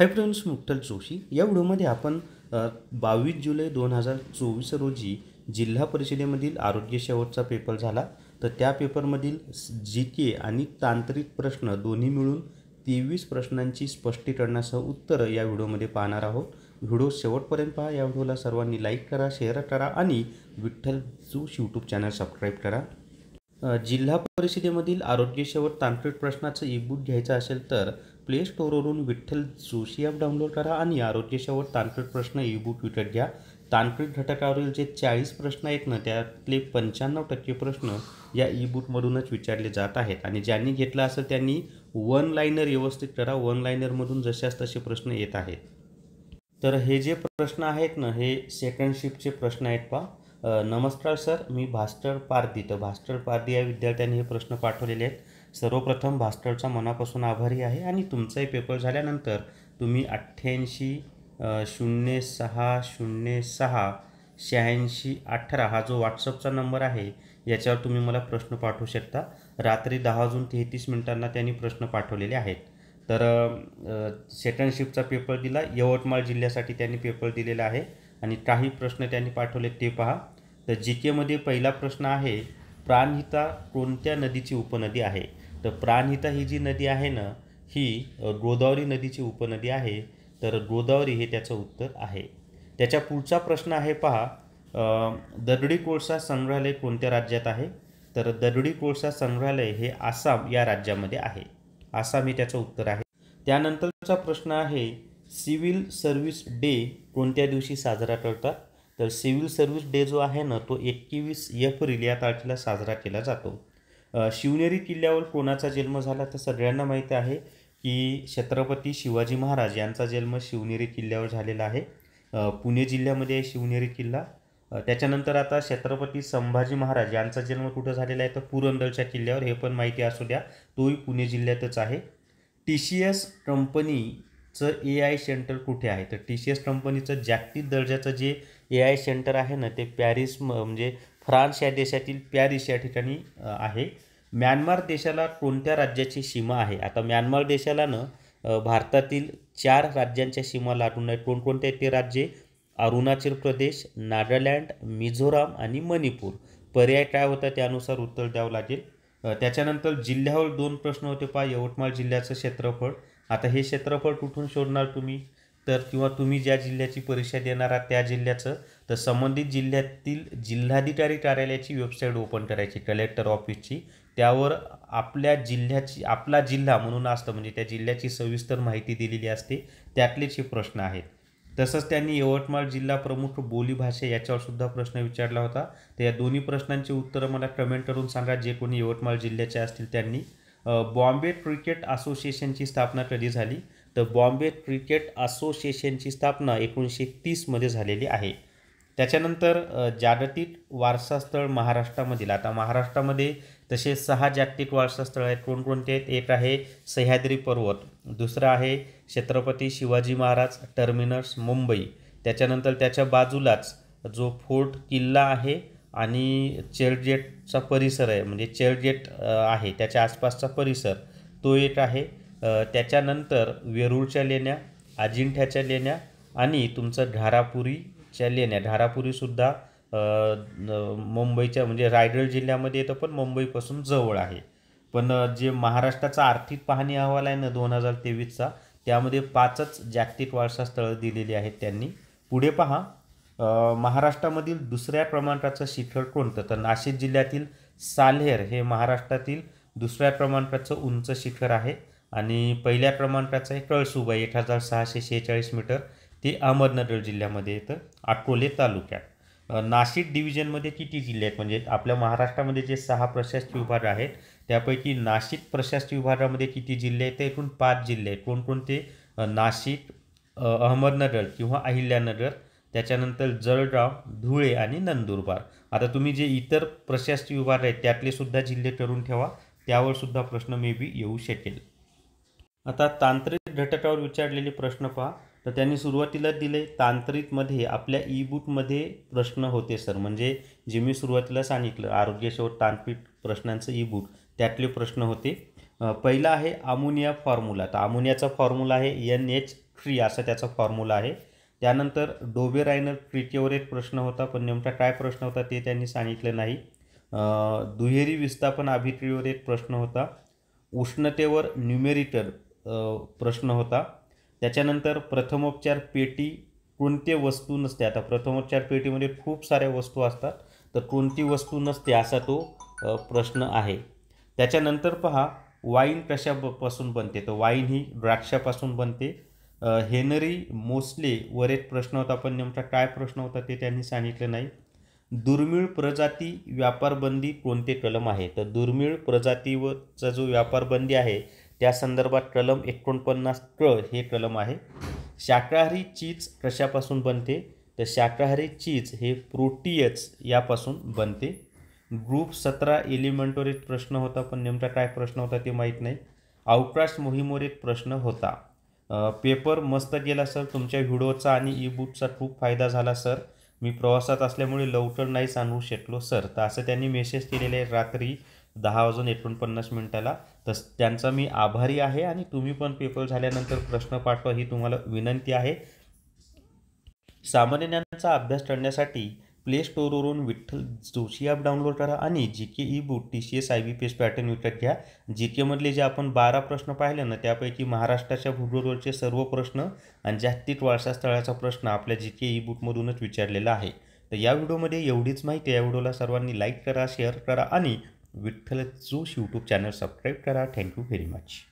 hi friends मुक्तल Joshi या व्हिडिओमध्ये आपण बावीस जुलै दोन हजार चोवीस रोजी जिल्हा परिषदेमधील आरोग्य शेवटचा पेपर झाला तर त्या पेपरमधील जी के आणि तांत्रिक प्रश्न दोन्ही मिळून तेवीस प्रश्नांची स्पष्टीकरणासह उत्तरं या व्हिडिओमध्ये पाहणार आहोत व्हिडिओ शेवटपर्यंत पहा या व्हिडिओला सर्वांनी लाईक करा शेअर करा आणि Vitthal Joshi YouTube channel subscribe करा जिल्हा परिषदेमधील आरोग्यसेवक तांत्रिक प्रश्नाचं ईबुक घ्यायचं असेल तर प्ले स्टोरवरून विठ्ठल जोशी ॲप डाउनलोड करा आणि आरोग्यसेवक तांत्रिक प्रश्न ईबुक विकत घ्या तांत्रिक घटकावरील जे चाळीस प्रश्न आहेत ना त्यातले पंच्याण्णव टक्के प्रश्न या ई विचारले जात आहेत आणि ज्यांनी घेतला असं त्यांनी वन लाईनर व्यवस्थित करा वन लाईनरमधून जशाच तसे प्रश्न येत आहेत तर हे जे प्रश्न आहेत ना हे सेकंड शिफ्टचे प्रश्न आहेत पा नमस्कार सर मी भास्टर पारदी तर भास्टर पारदी या विद्यार्थ्यांनी हे प्रश्न पाठवलेले आहेत सर्वप्रथम भास्टरचा मनापासून आभारी आहे आणि तुमचाही पेपर झाल्यानंतर तुम्ही अठ्ठ्याऐंशी शून्य सहा शून्य सहा शहाऐंशी अठरा हा जो व्हॉट्सअपचा नंबर आहे याच्यावर तुम्ही मला प्रश्न पाठवू शकता रात्री दहा वाजून तेहतीस मिनिटांना त्यांनी प्रश्न पाठवलेले आहेत तर सेकंड शिफ्टचा पेपर दिला यवतमाळ जिल्ह्यासाठी त्यांनी पेपर दिलेला आहे आणि काही प्रश्न त्यांनी पाठवले ते पहा तर जी केमध्ये पहिला प्रश्न आहे प्राणहिता कोणत्या नदीची उपनदी आहे तर प्राणहिता ही जी नदी आहे ना ही गोदावरी नदीची उपनदी आहे तर गोदावरी हे त्याचं उत्तर आहे त्याच्या पुढचा प्रश्न आहे पहा दगडी कोळसा संग्रहालय कोणत्या राज्यात आहे तर दगडी कोळसा संग्रहालय हे आसाम या राज्यामध्ये आहे आसाम हे त्याचं उत्तर आहे त्यानंतरचा प्रश्न आहे सिव्हिल सर्व्हिस डे कोणत्या दिवशी साजरा करतात तर सिव्हिल सर्व्हिस डे जो आहे ना तो एकवीस एप्रिल या तारखेला साजरा केला जातो शिवनेरी किल्ल्यावर कोणाचा जन्म झाला तर सगळ्यांना माहीत आहे की छत्रपती शिवाजी महाराज यांचा जन्म शिवनेरी किल्ल्यावर झालेला आहे पुणे जिल्ह्यामध्ये आहे शिवनेरी किल्ला त्याच्यानंतर आता छत्रपती संभाजी महाराज यांचा जन्म कुठं झालेला आहे तर पुरंदरच्या किल्ल्यावर हे पण माहिती असू द्या तोही पुणे जिल्ह्यातच आहे टी सी एस कंपनी चं ए आय सेंटर कुठे आहे तर टी सी एस कंपनीचं जागतिक दर्जाचं जे ए आय सेंटर आहे ना ते पॅरिस म्हणजे फ्रान्स या देशातील पॅरिस या ठिकाणी आहे म्यानमार देशाला कोणत्या राज्याची सीमा आहे आता म्यानमार देशाला न भारतातील चार राज्यांच्या सीमा लागून आहेत कोणकोणते ते राज्ये अरुणाचल प्रदेश नागालँड मिझोराम आणि मणिपूर पर्याय काय होता त्यानुसार उत्तर द्यावं लागेल त्याच्यानंतर जिल्ह्यावर दोन प्रश्न होते पहा यवतमाळ जिल्ह्याचं क्षेत्रफळ आता हे क्षेत्रफळ कुठून शोधणार तुम्ही तर किंवा तुम्ही ज्या जिल्ह्याची परीक्षा देणार आहात त्या जिल्ह्याचं तर संबंधित जिल्ह्यातील जिल्हाधिकारी कार्यालयाची वेबसाईट ओपन करायची कलेक्टर ऑफिसची त्यावर आपल्या जिल्ह्याची आपला जिल्हा म्हणून असतं म्हणजे त्या जिल्ह्याची सविस्तर माहिती दिलेली असते त्यातलेच हे प्रश्न आहेत तसंच त्यांनी यवतमाळ जिल्हा प्रमुख बोलीभाषा याच्यावर सुद्धा प्रश्न विचारला होता तर या दोन्ही प्रश्नांची उत्तरं मला कमेंट करून सांगा जे कोणी यवतमाळ जिल्ह्याचे असतील त्यांनी बॉम्बे क्रिकेट असोसिएशनची स्थापना कधी झाली तर बॉम्बे क्रिकेट असोसिएशनची स्थापना एकोणीसशे तीसमध्ये झालेली आहे त्याच्यानंतर जागतिक वारसास्थळ महाराष्ट्रामधील आता महाराष्ट्रामध्ये तसे सहा जागतिक वारसास्थळ आहेत कोणकोणते आहेत एक आहे सह्याद्री पर्वत दुसरं आहे छत्रपती शिवाजी महाराज टर्मिनस मुंबई त्याच्यानंतर त्याच्या बाजूलाच जो फोर्ट किल्ला आहे आणि चर्चगेटचा परिसर आहे म्हणजे चर्चगेट आहे त्याच्या आसपासचा परिसर तो एक आहे त्याच्यानंतर वेरूळच्या लेण्या अजिंठ्याच्या लेण्या आणि तुमचं ढारापुरीच्या लेण्या ढारापुरीसुद्धा मुंबईच्या म्हणजे रायगड जिल्ह्यामध्ये येतं पण मुंबईपासून जवळ आहे पण जे महाराष्ट्राचा आर्थिक पाहणी अहवाल आहे ना दोन हजार तेवीसचा त्यामध्ये पाचच जागतिक वारसा स्थळं दिलेली आहेत त्यांनी पुढे पहा महाराष्ट्रामधील दुसऱ्या क्रमांकाचं शिखर कोणतं तर नाशिक जिल्ह्यातील सालेर हे महाराष्ट्रातील दुसऱ्या क्रमांकाचं उंच शिखर आहे आणि पहिल्या क्रमांकाचं आहे कळसुबा एक हजार सहाशे शेहेचाळीस मीटर ते अहमदनगर जिल्ह्यामध्ये येतं अकोले तालुक्यात नाशिक डिव्हिजनमध्ये किती जिल्हे आहेत म्हणजे आपल्या महाराष्ट्रामध्ये जे सहा प्रशासकीय विभाग आहेत त्यापैकी नाशिक प्रशासकीय विभागामध्ये किती जिल्हे आहेत एकूण पाच जिल्हे आहेत कोणकोणते नाशिक अहमदनगर किंवा अहिल्यानगर त्याच्यानंतर जळगाव धुळे आणि नंदुरबार आता तुम्ही जे इतर प्रशासकीय विभाग आहेत त्यातले सुद्धा जिल्हे ठरवून ठेवा त्यावर सुद्धा प्रश्न मे बी येऊ शकेल आता तांत्रिक घटकावर विचारलेले प्रश्न पहा तर त्यांनी सुरुवातीला दिले तांत्रिकमध्ये आपल्या ई बुकमध्ये प्रश्न होते सर म्हणजे जे मी सुरुवातीला सांगितलं आरोग्याशोर तांत्रिक प्रश्नांचं ई बुक त्यातले प्रश्न होते पहिला आहे अमोनिया फॉर्म्युला तर अमोनियाचा फॉर्म्युला आहे एन एच थ्री असा त्याचा फॉर्म्युला आहे त्यानंतर डोबे रायनर एक प्रश्न होता पण नेमका काय प्रश्न होता ते त्यांनी सांगितलं नाही दुहेरी विस्थापन आभिट्रीवर एक प्रश्न होता उष्णतेवर न्युमेरिटर प्रश्न होता त्याच्यानंतर प्रथमोपचार पेटी कोणते वस्तू नसते आता प्रथमोपचार पेटीमध्ये खूप साऱ्या वस्तू असतात तर कोणती वस्तू नसते असा तो प्रश्न आहे त्याच्यानंतर पहा वाईन कशापासून बनते तर वाईन ही द्राक्षापासून बनते हेनरी मोस्लेवर वर एक प्रश्न होता पण नेमका काय प्रश्न होता ते त्यांनी सांगितलं नाही दुर्मिळ प्रजाती व्यापारबंदी कोणते कलम आहे तर दुर्मिळ प्रजातीवरचा जो व्यापारबंदी आहे त्या संदर्भात कलम एकोणपन्नास क हे कलम आहे शाकाहारी चीज कशापासून बनते तर शाकाहारी चीज हे प्रोटीयच यापासून बनते ग्रुप सतरा एलिमेंटवर एक प्रश्न होता पण नेमका काय प्रश्न होता ते माहीत नाही अवकाश मोहिमेवर एक प्रश्न होता पेपर मस्त गेला सर तुमच्या व्हिडिओचा आणि ई बुकचा खूप फायदा झाला सर मी प्रवासात असल्यामुळे लवकर नाही सांगू शकलो सर तर असं त्यांनी मेसेज केलेले आहे रात्री दहा वाजून एकोणपन्नास मिनिटाला तस त्यांचा मी आभारी आहे आणि तुम्ही पण पेपर झाल्यानंतर प्रश्न पाठवा ही तुम्हाला विनंती आहे सामान्य अभ्यास करण्यासाठी प्ले स्टोरवरून विठ्ठल जोशी ॲप डाउनलोड करा आणि G K ebook T C S I B P S pattern विकत घ्या जी केमधले जे आपण बारा प्रश्न पाहिले ना त्यापैकी महाराष्ट्राच्या भूगोलवरचे सर्व प्रश्न आणि जागतिक वारसा स्थळाचा प्रश्न आपल्या जी के ई बुकमधूनच विचारलेला आहे तर या व्हिडिओमध्ये एवढीच माहिती या व्हिडिओला सर्वांनी लाईक करा शेअर करा आणि Vitthal Joshi YouTube channel subscribe करा थँक्यू व्हेरी मच